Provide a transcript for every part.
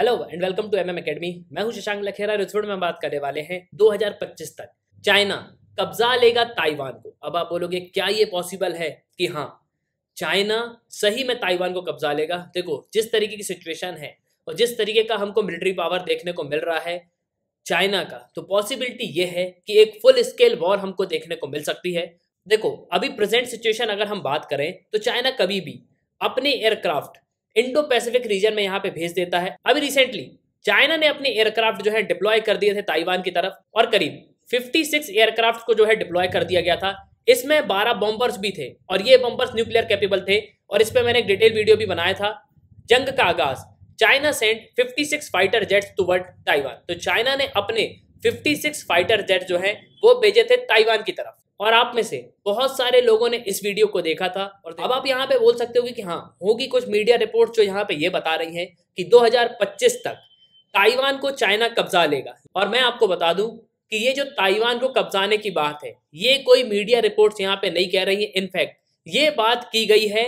hello and welcome to MM academy मैं हूं शशांक लखेरा रिथोड में बात करने वाले हैं 2025 तक चाइना कब्जा लेगा ताइवान को अब आप बोलोगे क्या ये पॉसिबल है कि हाँ चाइना सही में ताइवान को कब्जा लेगा देखो जिस तरीके की सिचुएशन है और जिस तरीके का हमको मिलिट्री पावर देखने को मिल रहा है चाइना का तो पॉसिबिलिटी ये है कि एक फुल स्केल वॉर हमको देखने को मिल सकती है देखो अभी प्रेजेंट सिचुएशन अगर हम बात करें तो चाइना कभी भी अपने एयरक्राफ्ट इंडो पैसिफिक रीजन में यहाँ पे भेज देता है अभी रिसेंटली चाइना ने अपने एयरक्राफ्ट जो है डिप्लॉय कर दिए थे ताइवान की तरफ और करीब 56 एयरक्राफ्ट को जो है डिप्लॉय कर दिया गया था इसमें 12 बॉम्बर्स भी थे और ये बॉम्बर्स न्यूक्लियर कैपेबल थे और इस पर मैंने एक डिटेल वीडियो भी बनाया था जंग का आगाज China sent 56 fighter jets toward Taiwan तो चाइना ने अपने 56 फाइटर जेट जो है वो भेजे थे ताइवान की तरफ और आप में से बहुत सारे लोगों ने इस वीडियो को देखा था और अब आप यहाँ पे बोल सकते हो कि हाँ होगी कुछ मीडिया रिपोर्ट जो यहाँ पे ये बता रही है कि दो तक ताइवान को चाइना कब्जा लेगा और मैं आपको बता दू कि ये जो ताइवान को कब्जाने की बात है ये कोई मीडिया रिपोर्ट्स यहाँ पे नहीं कह रही है इनफैक्ट ये बात की गई है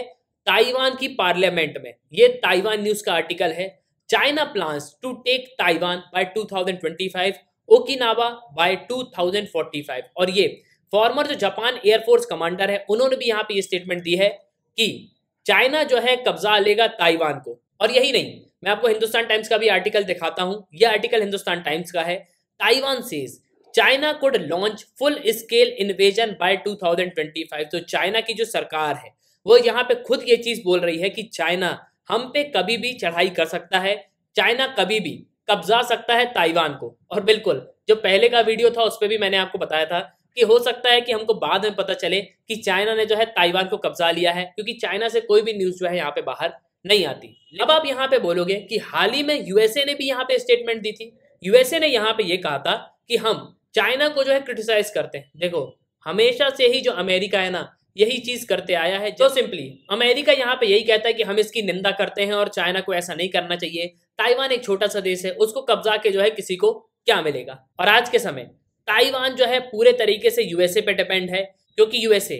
ताइवान की पार्लियामेंट में ये ताइवान न्यूज का आर्टिकल है China plan to take Taiwan by 2025 Okinawa by 2045 और ये फॉर्मर जो जापान एयरफोर्स कमांडर है उन्होंने भी यहाँ पे स्टेटमेंट दी है कि चाइना जो है कब्जा लेगा ताइवान को और यही नहीं मैं आपको हिंदुस्तान टाइम्स का भी आर्टिकल दिखाता हूँ यह आर्टिकल हिंदुस्तान टाइम्स का है Taiwan says China could launch full scale invasion by 2025 तो चाइना की जो सरकार है वो यहाँ पे खुद ये चीज बोल रही है कि चाइना हम पे कभी भी चढ़ाई कर सकता है चाइना कभी भी कब्जा सकता है ताइवान को और बिल्कुल जो पहले का वीडियो था उस पर भी मैंने आपको बताया था कि हो सकता है कि हमको बाद में पता चले कि चाइना ने जो है ताइवान को कब्जा लिया है क्योंकि चाइना से कोई भी न्यूज जो है यहाँ पे बाहर नहीं आती अब आप यहाँ पे बोलोगे कि हाल ही में यूएसए ने भी यहाँ पे स्टेटमेंट दी थी यूएसए ने यहाँ पे ये कहा था कि हम चाइना को जो है क्रिटिसाइज करते हैं देखो हमेशा से ही जो अमेरिका है ना यही चीज करते आया है जो सिंपली अमेरिका यहाँ पे यही कहता है कि हम इसकी निंदा करते हैं और चाइना को ऐसा नहीं करना चाहिए ताइवान एक छोटा सा देश है उसको कब्जा के जो है किसी को क्या मिलेगा और आज के समय ताइवान जो है पूरे तरीके से यूएसए पे डिपेंड है क्योंकि यूएसए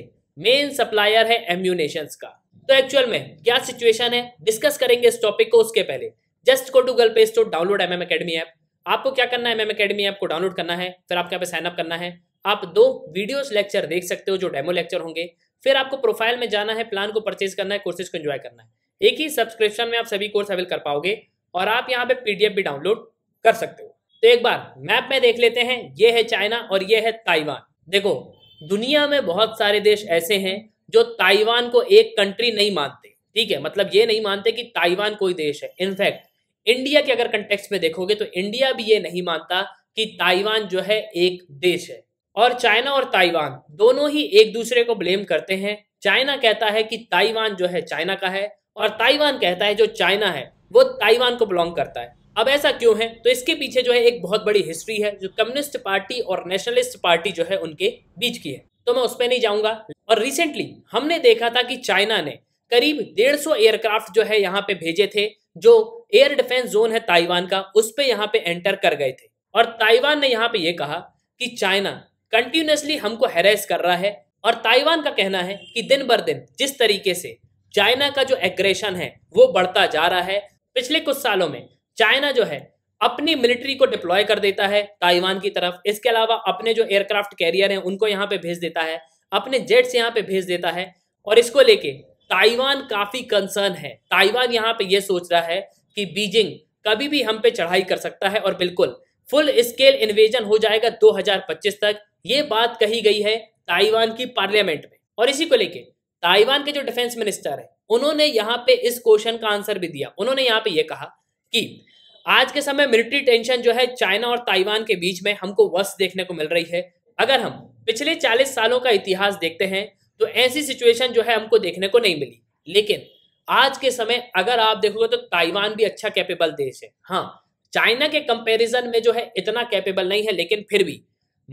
मेन सप्लायर है एम्यूनेशन का तो एक्चुअल में क्या सिचुएशन है डिस्कस करेंगे इस टॉपिक को उसके पहले just go to Google play store download M M academy app आपको क्या करना है एम एम अकेडमी ऐप को डाउनलोड करना है फिर आपके यहाँ पे साइनअप करना है आप दो वीडियोस लेक्चर देख सकते हो जो डेमो लेक्चर होंगे फिर आपको प्रोफाइल में जाना है प्लान को परचेज करना है कोर्सेज को एंजॉय करना है एक ही सब्सक्रिप्शन में आप सभी कोर्स अवेल कर पाओगे और आप यहाँ पे पीडीएफ भी डाउनलोड कर सकते हो तो एक बार मैप में देख लेते हैं ये है चाइना और ये है ताइवान देखो दुनिया में बहुत सारे देश ऐसे हैं जो ताइवान को एक कंट्री नहीं मानते ठीक है मतलब ये नहीं मानते कि ताइवान कोई देश है इनफैक्ट इंडिया के अगर कंटेक्स्ट में देखोगे तो इंडिया भी ये नहीं मानता कि ताइवान जो है एक देश है और चाइना और ताइवान दोनों ही एक दूसरे को ब्लेम करते हैं चाइना कहता है कि ताइवान जो है चाइना का है और ताइवान कहता है जो चाइना है वो ताइवान को बिलोंग करता है अब ऐसा क्यों है तो इसके पीछे जो है एक बहुत बड़ी हिस्ट्री है जो कम्युनिस्ट पार्टी और नेशनलिस्ट पार्टी जो है उनके बीच की है तो मैं उस पर नहीं जाऊंगा और रिसेंटली हमने देखा था कि चाइना ने करीब डेढ़ सौ एयरक्राफ्ट जो है यहाँ पे भेजे थे जो एयर डिफेंस जोन है ताइवान का उस पर यहाँ पे एंटर कर गए थे और ताइवान ने यहाँ पे ये कहा कि चाइना कंटिन्यूसली हमको हेरेस कर रहा है और ताइवान का कहना है कि दिन बर दिन जिस तरीके से चाइना का जो एग्रेशन है वो बढ़ता जा रहा है पिछले कुछ सालों में चाइना जो है अपनी मिलिट्री को डिप्लॉय कर देता है ताइवान की तरफ इसके अलावा अपने जो एयरक्राफ्ट कैरियर हैं उनको यहाँ पे भेज देता है अपने जेट्स यहाँ पे भेज देता है और इसको लेके ताइवान काफी कंसर्न है ताइवान यहाँ पे ये सोच रहा है कि बीजिंग कभी भी हम पे चढ़ाई कर सकता है और बिल्कुल फुल स्केल इन्वेजन हो जाएगा दो तक ये बात कही गई है ताइवान की पार्लियामेंट में और इसी को लेके ताइवान के जो डिफेंस मिनिस्टर है उन्होंने यहाँ पे इस क्वेश्चन का आंसर भी दिया उन्होंने यहाँ पे ये कहा कि आज के समय मिलिट्री टेंशन जो है चाइना और ताइवान के बीच में हमको वर्ष देखने को मिल रही है अगर हम पिछले 40 सालों का इतिहास देखते हैं तो ऐसी सिचुएशन जो है हमको देखने को नहीं मिली लेकिन आज के समय अगर आप देखोगे तो ताइवान भी अच्छा कैपेबल देश है हाँ चाइना के कंपैरिजन में जो है इतना कैपेबल नहीं है लेकिन फिर भी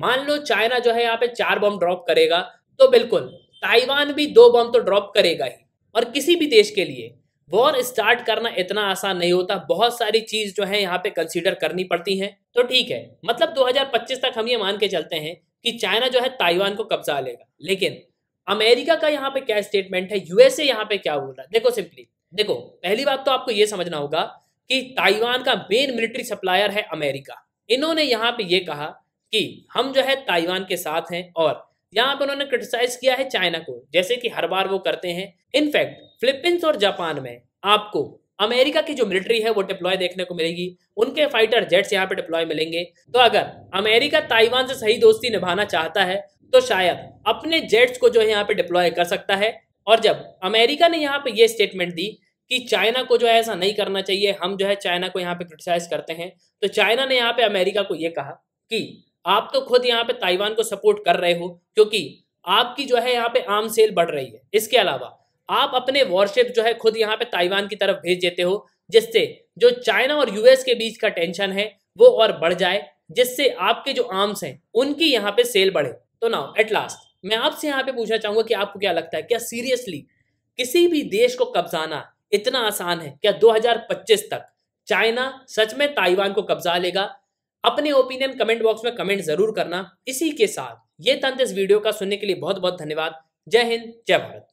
मान लो चाइना जो है यहाँ पे चार बम ड्रॉप करेगा तो बिल्कुल ताइवान भी दो बम तो ड्रॉप करेगा ही और किसी भी देश के लिए वॉर स्टार्ट करना इतना आसान नहीं होता बहुत सारी चीज जो है यहाँ पे कंसीडर करनी पड़ती है तो ठीक है मतलब 2025 तक हम ये मान के चलते हैं कि चाइना जो है ताइवान को कब्जा लेगा लेकिन अमेरिका का यहाँ पे क्या स्टेटमेंट है यूएसए यहाँ पे क्या बोल रहा है देखो सिंपली देखो पहली बात तो आपको ये समझना होगा कि ताइवान का मेन मिलिट्री सप्लायर है अमेरिका इन्होंने यहाँ पे ये कहा कि हम जो है ताइवान के साथ हैं और यहाँ पर उन्होंने क्रिटिसाइज किया है चाइना को जैसे कि हर बार वो करते हैं इनफैक्ट फिलिपींस और जापान में आपको अमेरिका की जो मिलिट्री है वो डिप्लॉय देखने को मिलेगी उनके फाइटर जेट्स यहाँ पे डिप्लॉय मिलेंगे तो अगर अमेरिका ताइवान से सही दोस्ती निभाना चाहता है तो शायद अपने जेट्स को जो है यहाँ पे डिप्लॉय कर सकता है और जब अमेरिका ने यहाँ पे ये स्टेटमेंट दी कि चाइना को जो है ऐसा नहीं करना चाहिए हम जो है चाइना को यहाँ पे क्रिटिसाइज करते हैं तो चाइना ने यहाँ पे अमेरिका को ये कहा कि आप तो खुद यहाँ पे ताइवान को सपोर्ट कर रहे हो क्योंकि आपकी जो है यहाँ पे आम सेल बढ़ रही है इसके अलावा आप अपने वॉरशिप जो है खुद यहाँ पे ताइवान की तरफ भेज देते हो जिससे जो चाइना और यूएस के बीच का टेंशन है वो और बढ़ जाए जिससे आपके जो आर्म्स हैं उनकी यहाँ पे सेल बढ़े तो नाउ एट लास्ट मैं आपसे यहाँ पे पूछना चाहूंगा कि आपको क्या लगता है क्या सीरियसली किसी भी देश को कब्जाना इतना आसान है क्या 2025 तक चाइना सच में ताइवान को कब्जा लेगा अपने ओपिनियन कमेंट बॉक्स में कमेंट जरूर करना इसी के साथ ये तंत्र इस वीडियो का सुनने के लिए बहुत बहुत धन्यवाद जय हिंद जय भारत